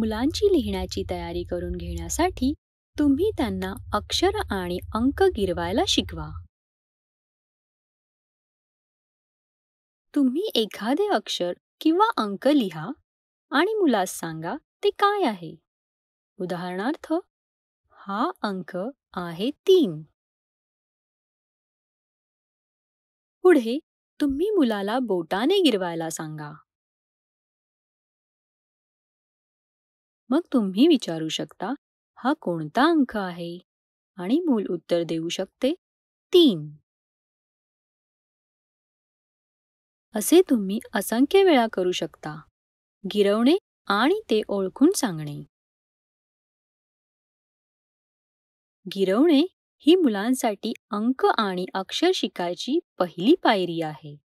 मुलांची लिहिण्याची तयारी करून घेण्यासाठी तुम्ही त्यांना अक्षर आणि अंक गिरवायला शिकवा तुम्ही एखादे अक्षर किंवा अंक लिहा आणि मुलास सांगा ते काय आहे उदाहरणार्थ हा अंक आहे तीन पुढे तुम्ही मुलाला बोटाने गिरवायला सांगा मग तुम्ही विचारू शकता हा कोणता अंक आहे आणि मूल उत्तर देऊ शकते तीन असे तुम्ही असंख्य वेळा करू शकता गिरवणे आणि ते ओळखून सांगणे गिरवणे ही मुलांसाठी अंक आणि अक्षर शिकायची पहिली पायरी आहे